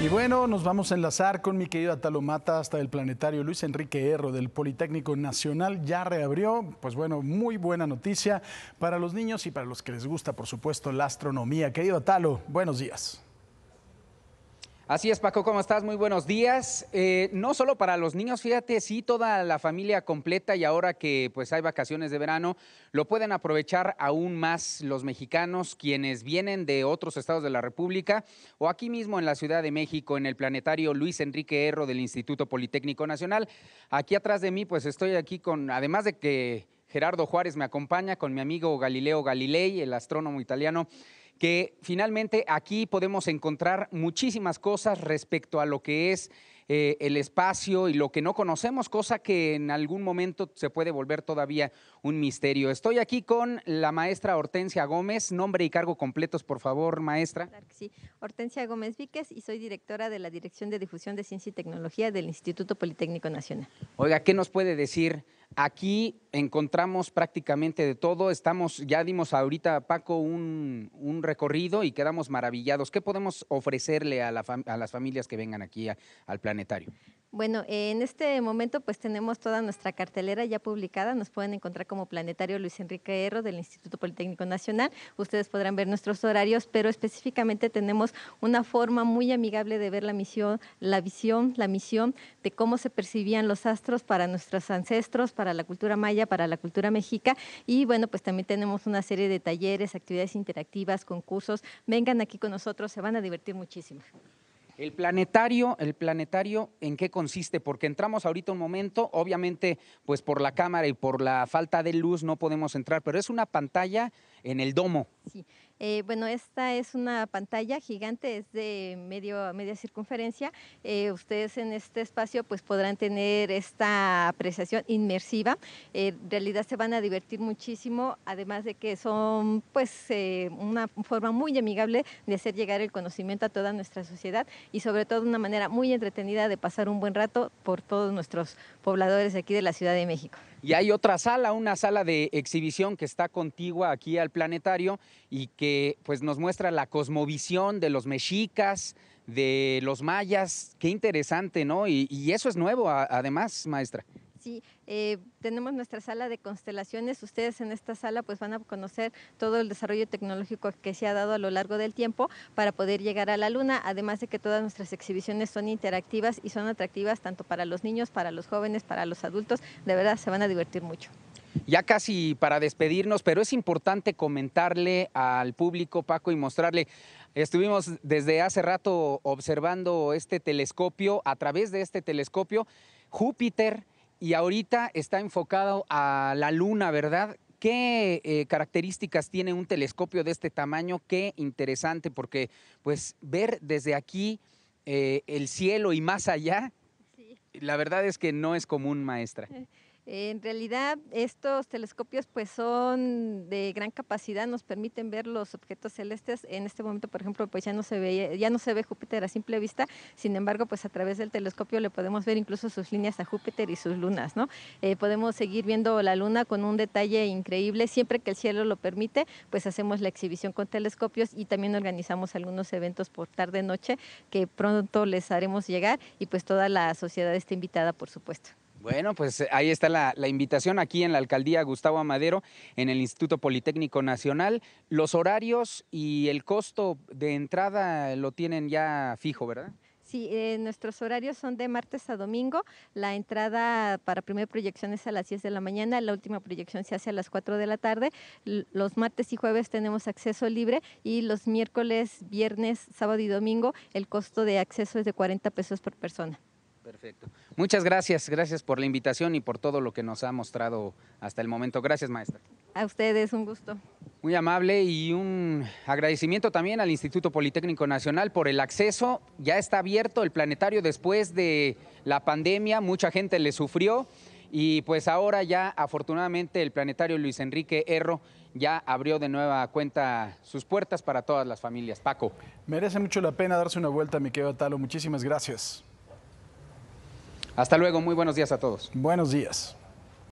Y bueno, nos vamos a enlazar con mi querido Mata, hasta el planetario Luis Enrique Erro del Politécnico Nacional. Ya reabrió, pues bueno, muy buena noticia para los niños y para los que les gusta, por supuesto, la astronomía. Querido Atalo, buenos días. Así es, Paco, ¿cómo estás? Muy buenos días. Eh, no solo para los niños, fíjate, sí, toda la familia completa y ahora que pues hay vacaciones de verano, lo pueden aprovechar aún más los mexicanos, quienes vienen de otros estados de la República o aquí mismo en la Ciudad de México, en el planetario Luis Enrique Erro del Instituto Politécnico Nacional. Aquí atrás de mí, pues estoy aquí con, además de que Gerardo Juárez me acompaña, con mi amigo Galileo Galilei, el astrónomo italiano que finalmente aquí podemos encontrar muchísimas cosas respecto a lo que es eh, el espacio y lo que no conocemos, cosa que en algún momento se puede volver todavía un misterio. Estoy aquí con la maestra Hortensia Gómez, nombre y cargo completos, por favor, maestra. sí, Hortensia Gómez Víquez y soy directora de la Dirección de Difusión de Ciencia y Tecnología del Instituto Politécnico Nacional. Oiga, ¿qué nos puede decir? Aquí encontramos prácticamente de todo. Estamos, ya dimos ahorita a Paco un, recorrido y quedamos maravillados. ¿Qué podemos ofrecerle a, las familias que vengan aquí al planetario? Bueno, en este momento pues tenemos toda nuestra cartelera ya publicada, nos pueden encontrar como Planetario Luis Enrique Erro del Instituto Politécnico Nacional, ustedes podrán ver nuestros horarios, pero específicamente tenemos una forma muy amigable de ver la misión, la visión, la misión de cómo se percibían los astros para nuestros ancestros, para para la cultura maya, para la cultura mexica. Y bueno, pues también tenemos una serie de talleres, actividades interactivas, concursos. Vengan aquí con nosotros, se van a divertir muchísimo. El planetario, el planetario, ¿en qué consiste? Porque entramos ahorita un momento, obviamente, pues por la cámara y por la falta de luz no podemos entrar, pero es una pantalla en el domo. Sí. Eh, bueno, esta es una pantalla gigante, es de medio, media circunferencia. Eh, ustedes en este espacio pues podrán tener esta apreciación inmersiva. Eh, en realidad se van a divertir muchísimo, además de que son pues una forma muy amigable de hacer llegar el conocimiento a toda nuestra sociedad y sobre todo una manera muy entretenida de pasar un buen rato por todos nuestros pobladores aquí de la Ciudad de México. Y hay otra sala, una sala de exhibición que está contigua aquí al planetario y que pues, nos muestra la cosmovisión de los mexicas, de los mayas. Qué interesante, ¿no? Y, eso es nuevo, además, maestra. Eh, tenemos nuestra sala de constelaciones. Ustedes en esta sala pues van a conocer todo el desarrollo tecnológico que se ha dado a lo largo del tiempo para poder llegar a la Luna, además de que todas nuestras exhibiciones son interactivas y son atractivas tanto para los niños, para los jóvenes, para los adultos. De verdad se van a divertir mucho. Ya casi para despedirnos, pero es importante comentarle al público, Paco, y mostrarle. Estuvimos desde hace rato observando este telescopio, a través de este telescopio, Júpiter y ahorita está enfocado a la Luna, ¿verdad? ¿Qué eh, características tiene un telescopio de este tamaño? Qué interesante, porque pues ver desde aquí eh, el cielo y más allá, la verdad es que no es común, maestra. Eh, en realidad estos telescopios pues son de gran capacidad, nos permiten ver los objetos celestes. En este momento, por ejemplo, pues ya no se ve ya no se ve Júpiter a simple vista. Sin embargo, pues a través del telescopio le podemos ver incluso sus líneas a Júpiter y sus lunas, ¿no? Eh, podemos seguir viendo la luna con un detalle increíble siempre que el cielo lo permite. Pues hacemos la exhibición con telescopios y también organizamos algunos eventos por tarde noche que pronto les haremos llegar y pues toda la sociedad está invitada, por supuesto. Bueno, pues eh, ahí está la, invitación aquí en la alcaldía Gustavo Amadero, en el Instituto Politécnico Nacional. Los horarios y el costo de entrada lo tienen ya fijo, ¿verdad? Sí, eh, nuestros horarios son de martes a domingo. La entrada para primera proyección es a las 10 de la mañana, la última proyección se hace a las 4 de la tarde. Los martes y jueves tenemos acceso libre y los miércoles, viernes, sábado y domingo el costo de acceso es de 40 pesos por persona. Perfecto. Muchas gracias, gracias por la invitación y por todo lo que nos ha mostrado hasta el momento. Gracias, maestra. A ustedes, un gusto. Muy amable y un agradecimiento también al Instituto Politécnico Nacional por el acceso. Ya está abierto el planetario después de la pandemia, mucha gente le sufrió y pues ahora ya afortunadamente el planetario Luis Enrique Erro ya abrió de nueva cuenta sus puertas para todas las familias. Paco. Merece mucho la pena darse una vuelta, querido Talo. Muchísimas gracias. Hasta luego, muy buenos días a todos. Buenos días.